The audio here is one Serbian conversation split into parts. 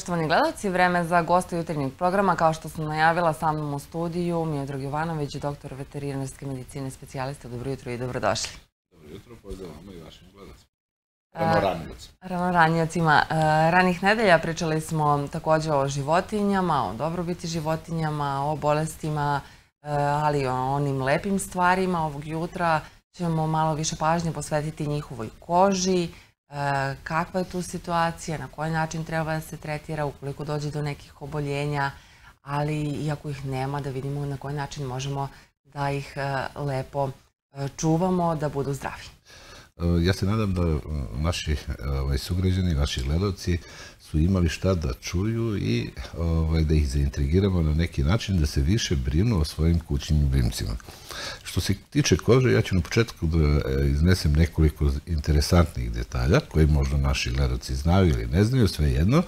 Poštovani gledalci, vreme za gosta jutrnjeg programa. Kao što sam najavila sa mnom u studiju, Miodrag Jovanović, doktor veterinarske medicine, specijalista. Dobro jutro i dobrodošli. Dobro jutro, pozdrav vama i vašim gledalcima. E, Ranoranjacima. Ranoranjacima. E, ranih nedelja pričali smo takođe o životinjama, o dobrobiti životinjama, o bolestima, e, ali o onim lepim stvarima. Ovog jutra ćemo malo više pažnje posvetiti njihovoj koži, E, kakva je tu situacija, na koji način treba da se tretira ukoliko dođe do nekih oboljenja, ali i ako ih nema da vidimo na koji način možemo da ih e, lepo e, čuvamo, da budu zdravi. Ja se nadam da naši ovaj, sugrađani, naši gledalci su imali šta da čuju i ovaj, da ih zaintrigiramo na neki način da se više brinu o svojim kućnim ljubimcima. Što se tiče kože, ja ću na početku da e, iznesem nekoliko interesantnih detalja koje možda naši gledoci znaju ili ne znaju, sve jedno,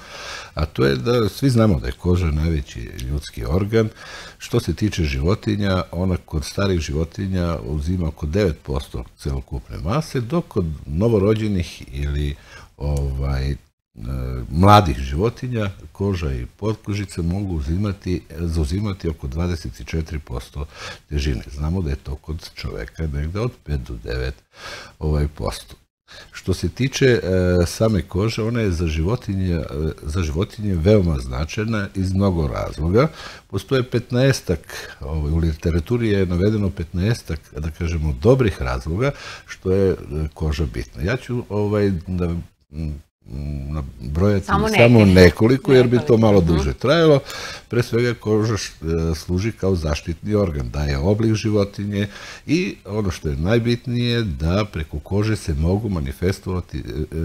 a to je da svi znamo da je koža najveći ljudski organ. Što se tiče životinja, ona kod starih životinja uzima oko 9% celokupne mase, dok kod novorođenih ili ovaj, mladih životinja, koža i potkožice mogu uzimati, zauzimati oko 24% težine. Znamo da je to kod čoveka negde od 5 do 9 ovaj posto. Što se tiče e, same kože, ona je za životinje, e, za životinje veoma značajna iz mnogo razloga. Postoje 15 ovaj, u literaturi je navedeno 15 ak da kažemo, dobrih razloga što je e, koža bitna. Ja ću ovaj, da brojati samo, samo nekoliko, jer bi to malo mhm. duže trajalo. Pre svega koža e, služi kao zaštitni organ, daje oblik životinje i ono što je najbitnije da preko kože se mogu manifestovati e,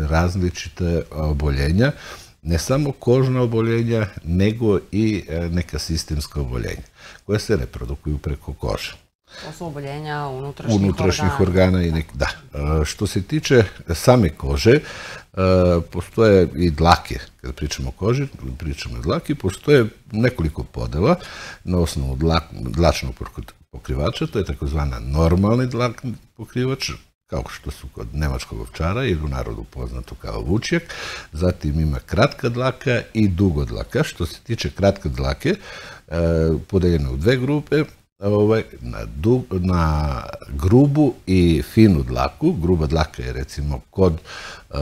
različite oboljenja, ne samo kožna oboljenja, nego i e, neka sistemska oboljenja koja se reprodukuju preko kože. Oslobođenja unutrašnjih, unutrašnjih organa. organa i nek, da. E, što se tiče same kože, e, postoje i dlake, kada pričamo o koži, pričamo o dlaki, postoje nekoliko podela na osnovu dlak, dlačnog pokrivača, to je takozvana normalni dlak pokrivač, kao što su kod nemačkog ovčara ili u narodu poznato kao vučjak. Zatim ima kratka dlaka i dugo dlaka. Što se tiče kratke dlake, e, podeljene u dve grupe, ovaj, na, dug, na grubu i finu dlaku. Gruba dlaka je recimo kod uh,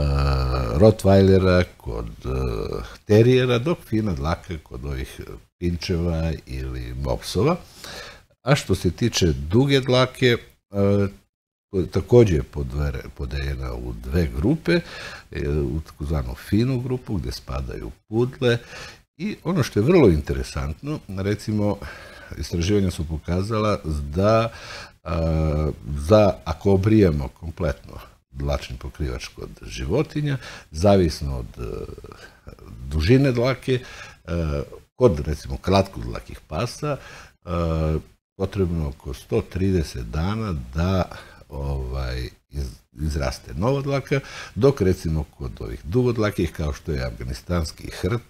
Rottweilera, kod e, Terijera, dok fina dlaka kod ovih pinčeva ili mopsova. A što se tiče duge dlake, e, takođe je podeljena u dve grupe, u takozvanu finu grupu gde spadaju pudle i ono što je vrlo interesantno, recimo istraživanja su pokazala da za, ako obrijemo kompletno dlačni pokrivač kod životinja, zavisno od e, dužine dlake, e, kod recimo kratko dlakih pasa, e, potrebno potrebno oko 130 dana da ovaj, izraste nova dlaka, dok recimo kod ovih duvodlakih, kao što je afganistanski hrt,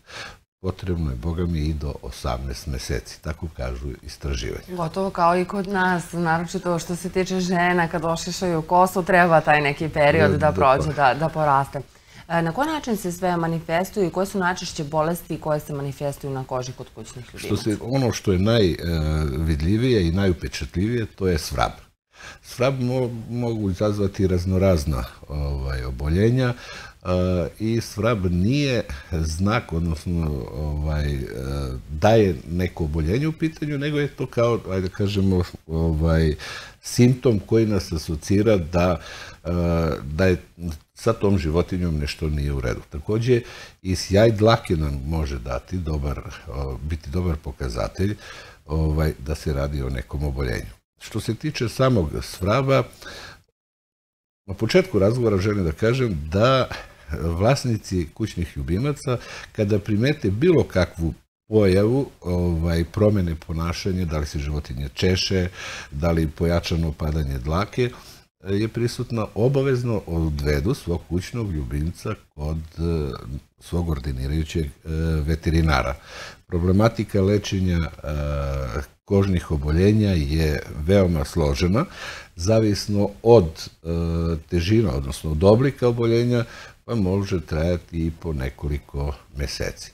potrebno je, boga mi, i do 18 meseci, tako kažu istraživanje. Gotovo kao i kod nas, naročito što se tiče žena, kad ošišaju kosu, treba taj neki period e, da, da, prođe, pa. da, da poraste. E, na koji način se sve manifestuju i koje su najčešće bolesti koje se manifestuju na koži kod kućnih ljubimaca? Što se, ono što je najvidljivije e, i najupečatljivije, to je svrab. Svrab mogu izazvati raznorazna ovaj, oboljenja. Uh, i svrab nije znak, odnosno ovaj, uh, daje neko oboljenje u pitanju, nego je to kao, ajde da kažemo, ovaj, simptom koji nas asocira da, uh, da je sa tom životinjom nešto nije u redu. Takođe, i sjaj dlake nam može dati dobar, biti dobar pokazatelj ovaj, da se radi o nekom oboljenju. Što se tiče samog svraba, na početku razgovora želim da kažem da vlasnici kućnih ljubimaca kada primete bilo kakvu pojavu ovaj, promene ponašanja, da li se životinje češe, da li pojačano padanje dlake, eh, je prisutna obavezno odvedu svog kućnog ljubimca kod eh, svog ordinirajućeg eh, veterinara. Problematika lečenja kožnih oboljenja je veoma složena, zavisno od težina, odnosno od oblika oboljenja, pa može trajati i po nekoliko meseci.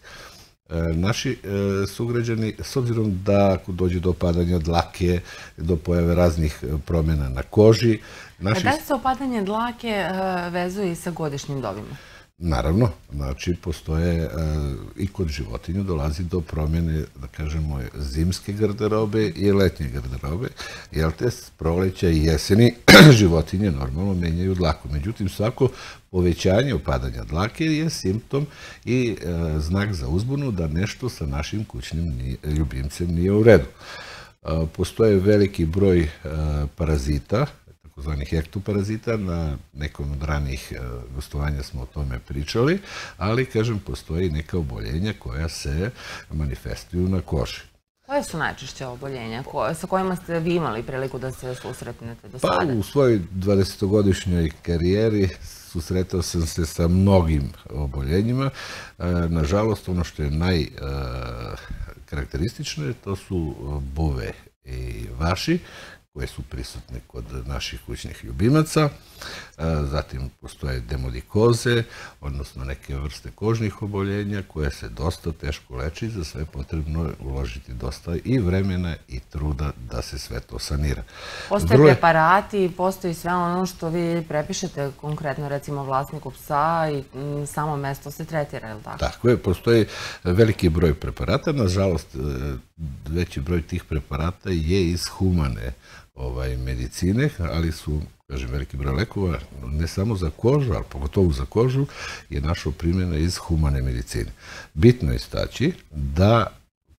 E, naši e, sugrađani, s obzirom da ako dođe do opadanja dlake, do pojave raznih e, promjena na koži... Naši... Da se opadanje dlake vezuje i sa godišnjim dobima? Naravno, znači postoje e, i kod životinja dolazi do promjene, da kažemo, zimske garderobe i letnje garderobe, jer te proleća i jeseni životinje normalno menjaju dlaku. Međutim, svako povećanje opadanja dlake je simptom i e, znak za uzbunu da nešto sa našim kućnim ljubimcem nije u redu. E, postoje veliki broj parazita, takozvanih ektoparazita. Na nekom od ranih e, gostovanja smo o tome pričali, ali, kažem, postoji neka oboljenja koja se manifestuju na koži. Koje su najčešće oboljenja koje, sa kojima ste vi imali priliku da se susretnete do pa, sada? Pa u svojoj 20-godišnjoj karijeri susretao sam se sa mnogim oboljenjima. E, nažalost, ono što je najkarakteristično e, je to su bove i vaši koje su prisutne kod naših kućnih ljubimaca. E, zatim postoje demodikoze, odnosno neke vrste kožnih oboljenja koje se dosta teško leči, za sve potrebno je uložiti dosta i vremena i truda da se sve to sanira. Postoje preparati, postoji sve ono što vi prepišete konkretno recimo vlasniku psa i mm, samo mesto se tretira, je li tako? Tako je, postoji veliki broj preparata, nažalost e, veći broj tih preparata je iz humane ovaj, medicine, ali su kažem, veliki broj lekova, ne samo za kožu, ali pogotovo za kožu, je našo primjena iz humane medicine. Bitno je staći da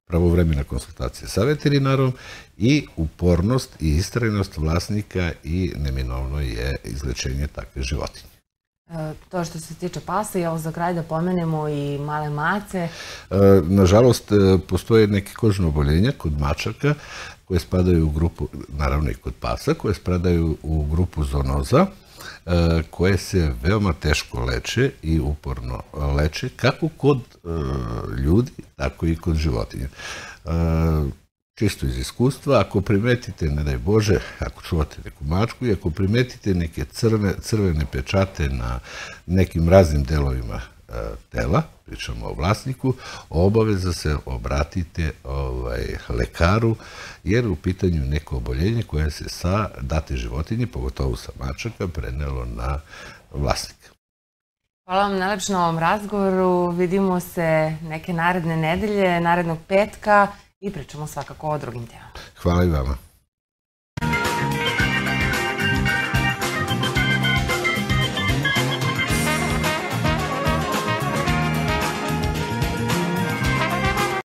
pravovremena konsultacija sa veterinarom i upornost i istrajnost vlasnika i neminovno je izlečenje takve životinje. E, to što se tiče pasa i ovo za kraj da pomenemo i male mace. E, nažalost, e, postoje neke kožne oboljenja kod mačaka koje spadaju u grupu, naravno i kod pasa, koje spadaju u grupu zoonoza koje se veoma teško leče i uporno leče kako kod ljudi, tako i kod životinja čisto iz iskustva, ako primetite, ne daj Bože, ako čuvate neku mačku i ako primetite neke crne, crvene pečate na nekim raznim delovima e, tela, pričamo o vlasniku, obaveza se obratite ovaj, lekaru, jer u pitanju neko oboljenje koje se sa date životinje, pogotovo sa mačaka, prenelo na vlasnika. Hvala vam najlepšno na ovom razgovoru. Vidimo se neke naredne nedelje, narednog petka i pričamo svakako o drugim temama. Hvala i vama.